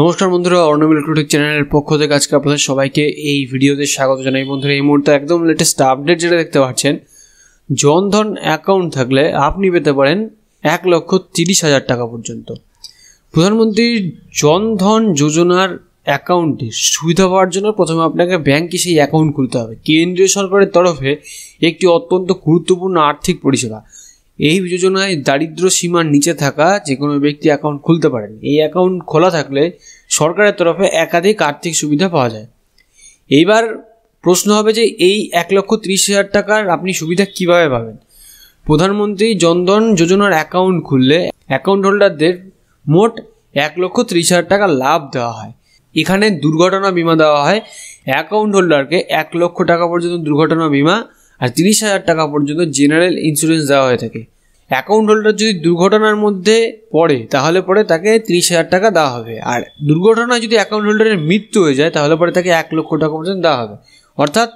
নমস্কার বন্ধুরা অর্ণব ইলেকট্রনিক চ্যানেলের পক্ষ থেকে আজকে আপনাদের সবাইকে এই ভিডিওতে স্বাগত জানাই বন্ধুরা এই মুহূর্তে একদম লেটেস্ট আপডেট যেটা দেখতে পাচ্ছেন জনধন অ্যাকাউন্ট থাকলে আপনি পেতে পারেন এক লক্ষ তিরিশ হাজার টাকা পর্যন্ত প্রধানমন্ত্রী জনধন যোজনার অ্যাকাউন্টে সুবিধা পাওয়ার জন্য প্রথমে আপনাকে ব্যাঙ্কে সেই অ্যাকাউন্ট খুলতে হবে কেন্দ্রীয় সরকারের তরফে একটি অত্যন্ত গুরুত্বপূর্ণ আর্থিক পরিষেবা এই যোজনায় দারিদ্র সীমার নিচে থাকা যে কোনো ব্যক্তি অ্যাকাউন্ট খুলতে পারেন এই অ্যাকাউন্ট খোলা থাকলে সরকারের তরফে একাধিক আর্থিক সুবিধা পাওয়া যায় এইবার প্রশ্ন হবে যে এই এক লক্ষ ত্রিশ হাজার টাকার আপনি সুবিধা কিভাবে পাবেন প্রধানমন্ত্রী জনধন যোজনার অ্যাকাউন্ট খুললে অ্যাকাউন্ট হোল্ডারদের মোট এক লক্ষ ত্রিশ হাজার টাকা লাভ দেওয়া হয় এখানে দুর্ঘটনা বিমা দেওয়া হয় অ্যাকাউন্ট হোল্ডারকে এক লক্ষ টাকা পর্যন্ত দুর্ঘটনা বিমা আর তিরিশ হাজার টাকা পর্যন্ত জেনারেল ইন্স্যুরেন্স দেওয়া হয়ে থাকে অ্যাকাউন্ট হোল্ডার যদি দুর্ঘটনার মধ্যে পড়ে তাহলে পরে তাকে তিরিশ হাজার টাকা দেওয়া হবে আর দুর্ঘটনায় যদি অ্যাকাউন্ট হোল্ডারের মৃত্যু হয়ে যায় তাহলে পরে তাকে এক লক্ষ টাকা পর্যন্ত দেওয়া হবে অর্থাৎ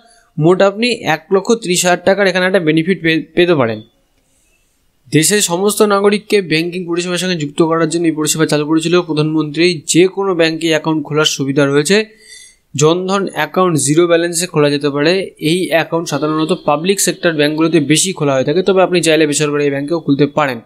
মোট আপনি এক লক্ষ তিরিশ হাজার টাকার এখানে একটা বেনিফিট পেতে পারেন দেশের সমস্ত নাগরিককে ব্যাংকিং পরিষেবার সঙ্গে যুক্ত করার জন্য এই পরিষেবা চালু করেছিল প্রধানমন্ত্রী যে কোনো ব্যাংকে অ্যাকাউন্ট খোলার সুবিধা রয়েছে জনধন অ্যাকাউন্ট জিরো ব্যালেন্সে খোলা যেতে পারে এই অ্যাকাউন্ট সাধারণত পাবলিক সেক্টর ব্যাঙ্কগুলোতে বেশি খোলা হয়ে থাকে তবে আপনি চাইলে বেসরকারি ব্যাঙ্কেও খুলতে পারেন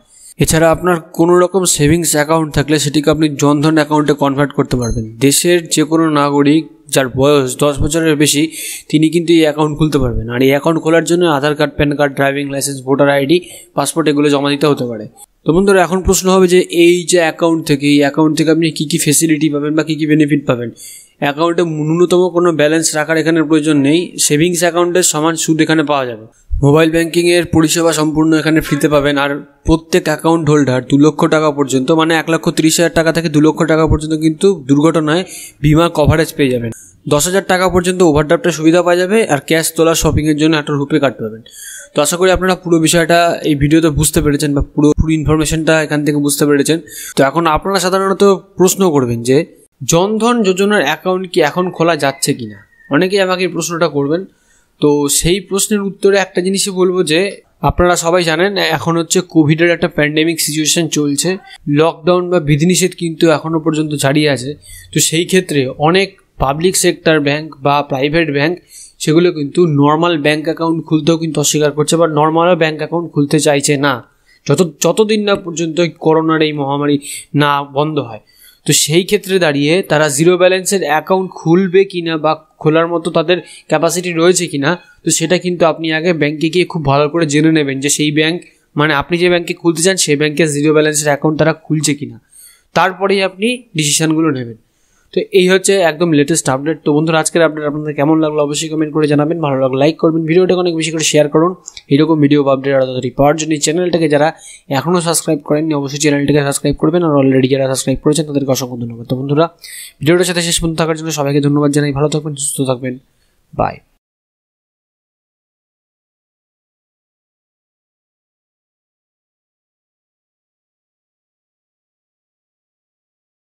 এছাড়া আপনার কোনো রকম সেভিংস অ্যাকাউন্ট থাকলে সেটিকে আপনি জনধন অ্যাকাউন্টে কনভার্ট করতে পারবেন দেশের যে কোনো নাগরিক যার বয়স দশ বছরের বেশি তিনি কিন্তু এই অ্যাকাউন্ট খুলতে পারবেন আর এই অ্যাকাউন্ট খোলার জন্য Aadhaar card PAN card driving licence voter ID passport এগুলো জমা দিতে হতে পারে তো বন্ধুরা এখন প্রশ্ন হবে যে এই যে অ্যাকাউন্ট থেকে এই অ্যাকাউন্ট থেকে আপনি কী কী ফেসিলিটি পাবেন বা কী কী বেনিফিট পাবেন অ্যাকাউন্টে ন্যূনতম কোনো ব্যালেন্স রাখার এখানে প্রয়োজন নেই সেভিংস অ্যাকাউন্টের সমান সুদ এখানে পাওয়া যাবে মোবাইল ব্যাঙ্কিংয়ের পরিষেবা সম্পূর্ণ এখানে ফ্রিতে পাবেন আর প্রত্যেক অ্যাকাউন্ট হোল্ডার দু লক্ষ টাকা পর্যন্ত মানে এক লক্ষ তিরিশ হাজার টাকা থেকে দু লক্ষ টাকা পর্যন্ত কিন্তু দুর্ঘটনায় বিমা কভারেজ পেয়ে যাবেন দশ হাজার টাকা পর্যন্ত ওভারড্রাফ্টের সুবিধা পাওয়া যাবে আর ক্যাশ তোলা শপিংয়ের জন্য একটা রুপে কাটতে পাবেন তো আশা করি আপনারা পুরো বিষয়টা এই ভিডিওতে বুঝতে পেরেছেন বা পুরো পুরো ইনফরমেশনটা এখান থেকে বুঝতে পেরেছেন তো এখন আপনারা সাধারণত প্রশ্ন করবেন যে জনধন যোজনার অ্যাকাউন্ট কি এখন খোলা যাচ্ছে কি না অনেকেই আমাকে এই প্রশ্নটা করবেন তো সেই প্রশ্নের উত্তরে একটা জিনিসই বলবো যে আপনারা সবাই জানেন এখন হচ্ছে কোভিডের একটা প্যান্ডেমিক সিচুয়েশন চলছে লকডাউন বা বিধিনিষেধ কিন্তু এখনও পর্যন্ত জারি আছে তো সেই ক্ষেত্রে অনেক পাবলিক সেক্টর ব্যাংক বা প্রাইভেট ব্যাংক সেগুলো কিন্তু নর্মাল ব্যাঙ্ক অ্যাকাউন্ট খুলতেও কিন্তু অস্বীকার করছে বা নর্মালও ব্যাঙ্ক অ্যাকাউন্ট খুলতে চাইছে না যত যতদিন না পর্যন্ত করোনার এই মহামারী না বন্ধ হয় তো সেই ক্ষেত্রে দাঁড়িয়ে তারা জিরো ব্যালেন্সের অ্যাকাউন্ট খুলবে কি না বা খোলার মতো তাদের ক্যাপাসিটি রয়েছে কি না তো সেটা কিন্তু আপনি আগে ব্যাঙ্কে গিয়ে খুব ভালো করে জেনে নেবেন যে সেই ব্যাঙ্ক মানে আপনি যে ব্যাঙ্কে খুলতে চান সেই ব্যাঙ্কে জিরো ব্যালেন্সের অ্যাকাউন্ট তারা খুলছে কি না তারপরেই আপনি ডিসিশানগুলো নেবেন তো এই হচ্ছে একদম লেটেস্ট আপডেট তো বন্ধুরা আজকের আপডেট আপনাদের কেমন লাগলো অবশ্যই কমেন্ট করে জানাবেন ভালো লাগলো লাইক করবেন ভিডিওটাকে অনেক বেশি করে শেয়ার করুন এরকম ভিডিও বা আপডেট আর তাড়াতাড়ি পাওয়ার জন্য চ্যানেলটাকে যারা এখনও সাবস্ক্রাইব করেননি অবশ্যই চ্যানেলটাকে সাবস্ক্রাইব করবেন আর অলরেডি যারা সাবস্ক্রাইব করেছেন তাদেরকে অসংখ্য ধন্যবাদ তো বন্ধুরা ভিডিওটার সাথে শেষ পর্যন্ত থাকার জন্য সবাইকে ধন্যবাদ জানাই ভালো থাকবেন সুস্থ থাকবেন বাই